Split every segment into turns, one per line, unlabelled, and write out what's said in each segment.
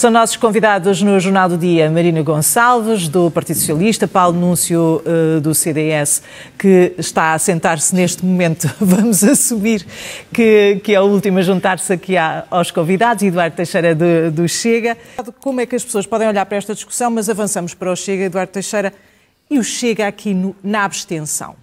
São nossos convidados no Jornal do Dia Marina Gonçalves, do Partido Socialista, Paulo Núncio, eh, do CDS, que está a sentar-se neste momento, vamos assumir que, que é o último a juntar-se aqui aos convidados, Eduardo Teixeira do, do Chega. Como é que as pessoas podem olhar para esta discussão, mas avançamos para o Chega, Eduardo Teixeira, e o Chega aqui no, na abstenção?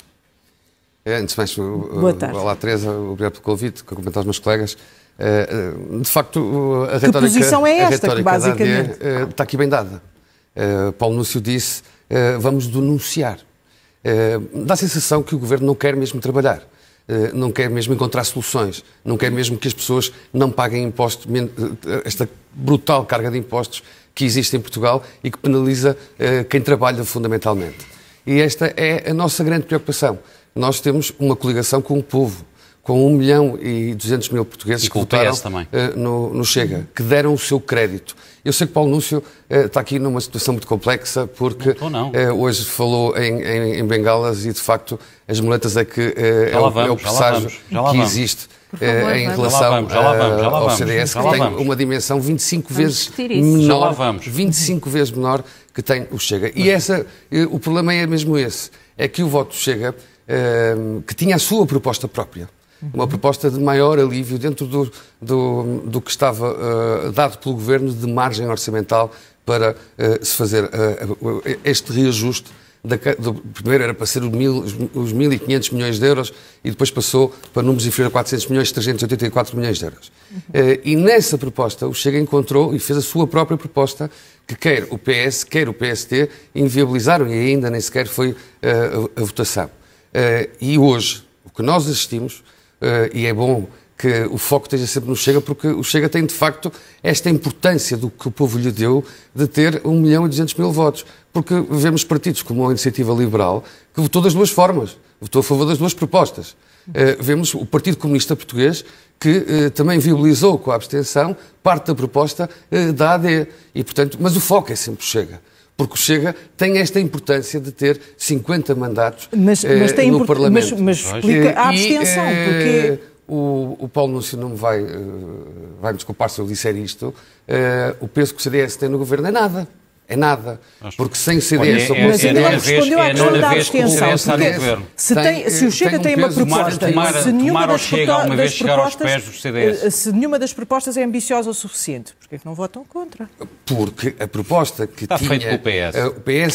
É, antes de mais, Boa tarde. olá Teresa, obrigado pelo convite, cumprimento aos meus colegas. Eh, eh, de facto, a retórica, que posição é esta, que basicamente... Eh, está aqui bem dada. Paulo Núcio disse, vamos denunciar. Dá a sensação que o Governo não quer mesmo trabalhar não quer mesmo encontrar soluções, não quer mesmo que as pessoas não paguem impostos, esta brutal carga de impostos que existe em Portugal e que penaliza quem trabalha fundamentalmente. E esta é a nossa grande preocupação. Nós temos uma coligação com o povo com 1 milhão e 200 mil portugueses que votaram uh, no, no, Chega, que deram o seu crédito. Eu sei que Paulo Núncio uh, está aqui numa situação muito complexa, porque não tô, não. Uh, hoje falou em, em, em, bengalas e, de facto, as muletas é que é, é o, vamos, é, o, presságio vamos, que existe favor, em relação já lá vamos, já lá vamos, ao CDS, que tem uma dimensão 25 vezes menor, 25 vezes menor que tem o Chega. E essa, o problema é mesmo esse, é que o voto Chega, que tinha a sua proposta própria, uma proposta de maior alívio dentro do, do, do que estava uh, dado pelo Governo de margem orçamental para uh, se fazer uh, este reajuste. Da, do, primeiro era para ser mil, os 1.500 milhões de euros e depois passou para números inferiores a 400 milhões, 384 milhões de euros. Uhum. e nessa proposta o Chega encontrou e fez a sua própria proposta que quer o PS, quer o PST, inviabilizaram e ainda nem sequer foi a votação. e hoje, o que nós assistimos eh, e é bom que o foco esteja sempre no Chega, porque o Chega tem, de facto, esta importância do que o povo lhe deu de ter 1 milhão e 200 mil votos. Porque vemos partidos como a Iniciativa Liberal, que votou das duas formas, votou a favor das duas propostas. Uh, vemos o Partido Comunista Português, que uh, também viabilizou com a abstenção parte da proposta uh, da AD. E, portanto, mas o foco é sempre Chega porque o Chega tem esta importância de ter 50 mandatos mas, eh, mas no Parlamento. Mas, mas explica a abstenção, e, eh, porque... O, o, Paulo Núcio não me vai, eh, vai me desculpar se eu disser isto, o peso que o CDS tem no governo é nada. É nada. Porque sem CDS é é Mas é, ou é, respondeu à questão da abstenção. Se, tem, se o Chega tem, uma proposta... se nenhuma das, propostas, eh, Se nenhuma das propostas é ambiciosa o suficiente, porquê é que não votam contra? Porque a proposta que Está tinha... feito com eh, o PS. o eh,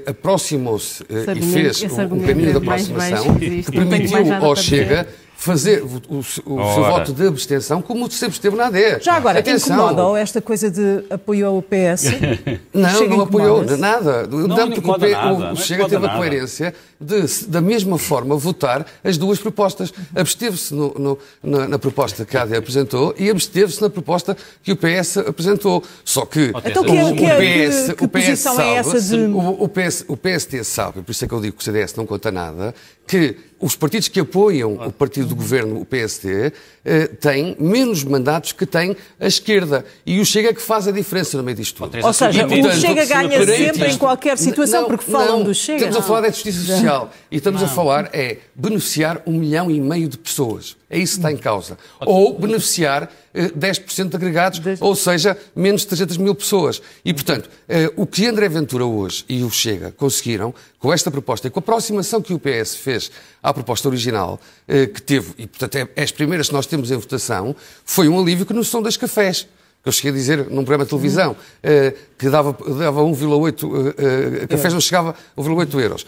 PS aproximou-se e fez o, caminho da é aproximação que permitiu ao Chega fazer o, o, o seu voto de abstenção como sempre esteve na ADES. Já agora, Atenção. incomodam esta coisa de apoio ao PS? não, não apoiou nada. Não, não, porque o, nada, o Chega teve a coerência de, da mesma forma, votar as duas propostas. Absteve-se na, na, proposta que a ADE apresentou e absteve-se na proposta que o PS apresentou. Só que, então, é o, que, é, que é, PS, que, que o PS sabe, é essa de... o, o, PS, o PST sabe, por isso é que eu digo que o CDS não conta nada, que os partidos que apoiam o partido do governo, o PSD, eh, têm menos mandatos que tem a esquerda. E o Chega é que faz a diferença no meio disto tudo. Ou seja, portanto, o Chega ganha sempre em qualquer situação, não, porque falam não, do Chega. Estamos a falar da justiça social. E estamos não. a falar é beneficiar um milhão e meio de pessoas. É isso que está em causa. Ou beneficiar 10% eh, de agregados, ou seja, menos de 300 mil pessoas. E, portanto, eh, o que André Ventura hoje e o Chega conseguiram com esta proposta e com a aproximação que o PS fez à proposta original, eh, que teve, e portanto é, é as primeiras que nós temos em votação, foi um alívio que nos são das cafés que eu cheguei a dizer num programa de televisão, eh, que dava, dava 1,8 eh, eh, cafés, não chegava a 1,8 euros.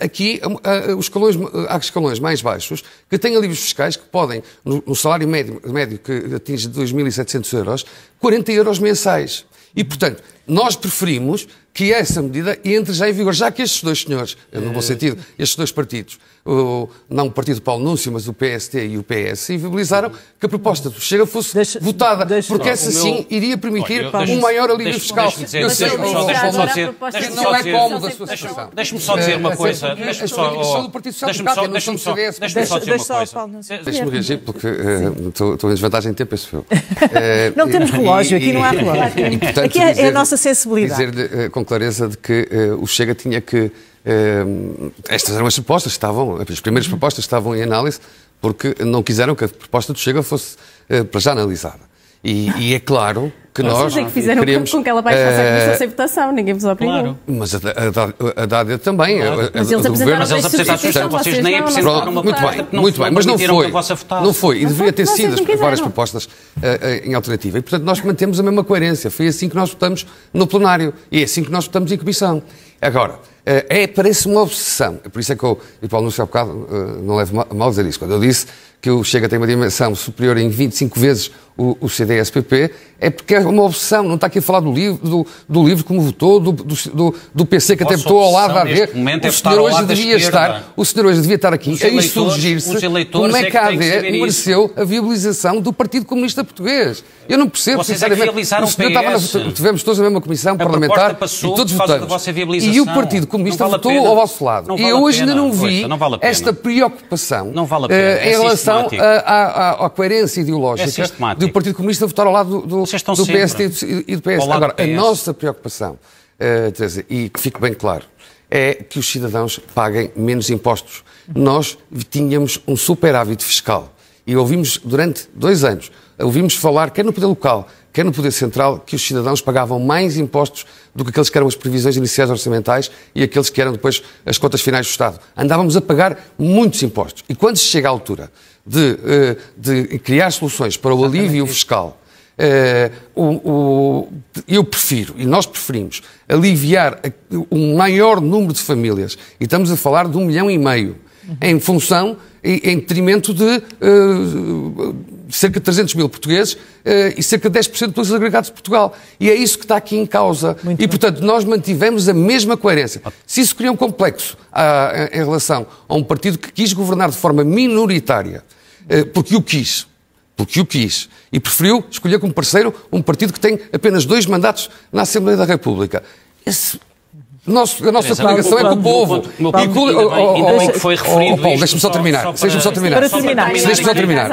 aqui, os escalões, há escalões mais baixos que têm alívios fiscais que podem, no, no salário médio, médio que atinge 2.700 euros, 40 euros mensais. E, portanto, nós preferimos que essa medida entre já em vigor, já que estes dois senhores, no bom é. sentido, estes dois partidos, o, não o partido Paulo Núncio, mas o PST e o PS, inviabilizaram que a proposta do Chega fosse deixa, votada, deixa, porque essa meu... sim iria permitir um maior alívio fiscal. Deixa-me só dizer, não é cómodo a sua situação. Deixa-me só dizer uma eh, coisa. É As do Partido Social Deixa-me só dizer uma coisa. me reagir, porque eh, estou em desvantagem de tempo, penso eu. Eh, não temos relógio, aqui não há relógio. Aqui é, é a nossa nossa sensibilidade. Dizer eh, com clareza de que eh, o Chega tinha que. Eh, estas eram as propostas, estavam, as primeiras uhum. propostas estavam em análise, porque não quiseram que a proposta do Chega fosse para já analisada. E, e é claro que nós. Vocês é que fizeram queremos, com que ela baixasse a eh, comissão sem votação, ninguém vos oprimiu. Claro. Mas a, a, a Dádia também. Claro. A, eh, mas eles eh, apresentaram, mas eles apresentaram vocês, vocês nem apresentaram uma Muito bem, muito bem, mas não foi. Não foi, e deveria ter sido várias propostas em alternativa. E, portanto, nós mantemos a mesma coerência. Foi assim que nós votamos no plenário e é assim que nós votamos em comissão. Agora, eh, é, parece uma obsessão. Por isso é que eu, e Paulo não há bocado, eh, não levo mal dizer isso. Quando eu disse que o Chega tem uma dimensão superior em 25 vezes o, o é porque é uma obsessão. Não está aqui a falar do livro, do, do livro como votou, do, do, do PC que até votou ao lado a ver. O é senhor, é hoje devia estar, o senhor hoje devia estar aqui a insurgir-se como é, é que a AD mereceu a viabilização do Partido Comunista Português. Eu não percebo, Vocês é sinceramente. É o PS. estava na, tivemos todos a mesma comissão a parlamentar e todos votamos. E o Partido Comunista vale votou ao vosso lado. Vale e eu hoje ainda não vi não vale esta preocupação vale uh, em é relação eh, à, coerência ideológica é do Partido Comunista votar ao lado do, do, do PSD e do PS. Agora, PS. a nossa preocupação, uh, Teresa, e que fique bem claro, é que os cidadãos paguem menos impostos. Nós tínhamos um superávit fiscal e ouvimos durante dois anos ouvimos falar, quer no poder local, quer no poder central, que os cidadãos pagavam mais impostos do que aqueles que eram as previsões iniciais orçamentais e aqueles que eram depois as contas finais do Estado. Andávamos a pagar muitos impostos. E quando se chega à altura de, eh, de criar soluções para o Exatamente. alívio fiscal, eh, eu prefiro, e nós preferimos, aliviar um maior número de famílias, e estamos a falar de um milhão e meio, uhum. em função, em detrimento de eh, cerca de 300 mil portugueses eh, e cerca de 10% os agregados de Portugal. E é isso que está aqui em causa. Muito e, bem. portanto, nós mantivemos a mesma coerência. Ah. Se isso cria um complexo a, ah, a, em relação a um partido que quis governar de forma minoritária, eh, porque o quis, porque o quis, e preferiu escolher como parceiro um partido que tem apenas dois mandatos na Assembleia da República. Esse nosso, a nossa coligação é com o povo. e oh, oh, oh, que foi referido. Paulo, deixa-me só terminar. Deixa-me só terminar. Deixa-me só terminar.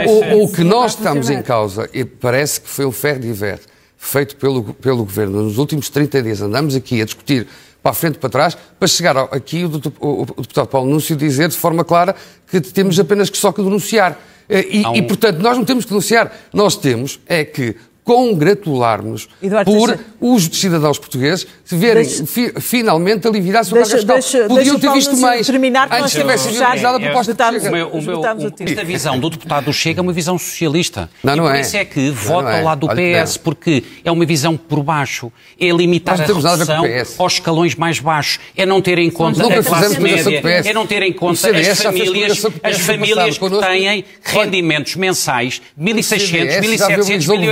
É o é que nós estamos em causa, e parece que foi o ferro de verde feito pelo, pelo Governo nos últimos 30 dias. Andamos aqui a discutir para a frente para trás, para chegar aqui o, o, o deputado Paulo Núncio dizer de forma clara que temos apenas que só que denunciar. Eh, e, um... e, portanto, nós não temos que denunciar. Nós temos é que congratular-nos por os cidadãos portugueses se verem deixa, fi, finalmente aliviar sobre deixa, a gastal. Podiam ter visto mais terminar, antes tivesse realizado a proposta de Chega. O meu, esta visão do deputado Chega é uma visão socialista. Não, não e por é. isso é que vota é. ao é. lado do Olha, PS, não. porque é uma visão por baixo, é limitar a redução aos escalões mais baixos, é não ter em conta Nunca a classe média, é não ter em conta as famílias, as famílias que têm rendimentos mensais 1.600, 1.700,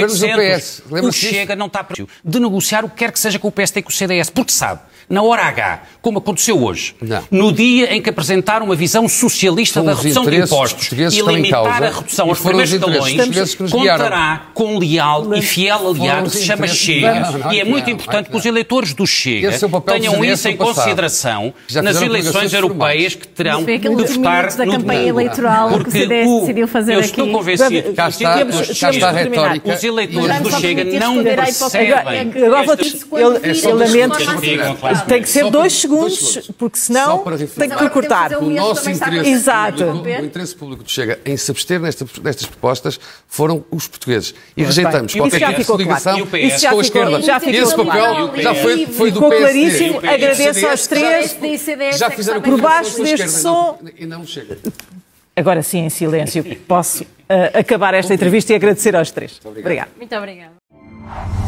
1.800 PS. O Chega não está de negociar o que quer que seja com o PSD e com o CDS, porque sabe na hora H, como aconteceu hoje, não. no dia em que apresentaram uma visão socialista da redução de impostos e limitar a redução aos primeiros talões, contará com leal e fiel aliado que se chama Chega. Não, não, e é muito importante que os eleitores do Chega é tenham isso em consideração nas eleições europeias que terão de votar da no campanha eleitoral porque que o CDS decidiu fazer eu estou convencido. que Os eleitores do Chega não percebem. Agora, agora vou ter... Eu, eu lamento tem que ser dois, segundos, dois, segundos, porque senão tem que cortar. o nosso interesse Exato. Público, o interesse público que chega em se abster nesta, nestas propostas foram os portugueses. E rejeitamos qualquer tipo de ligação claro. isso já com ficou, a esquerda. Já ficou, esse papel já foi, foi do PSD. claríssimo, agradeço aos três. Já fizeram por baixo deste som. E não chega. Agora sim, em silêncio, posso uh, acabar esta entrevista e agradecer aos três. Muito obrigado. Muito obrigada.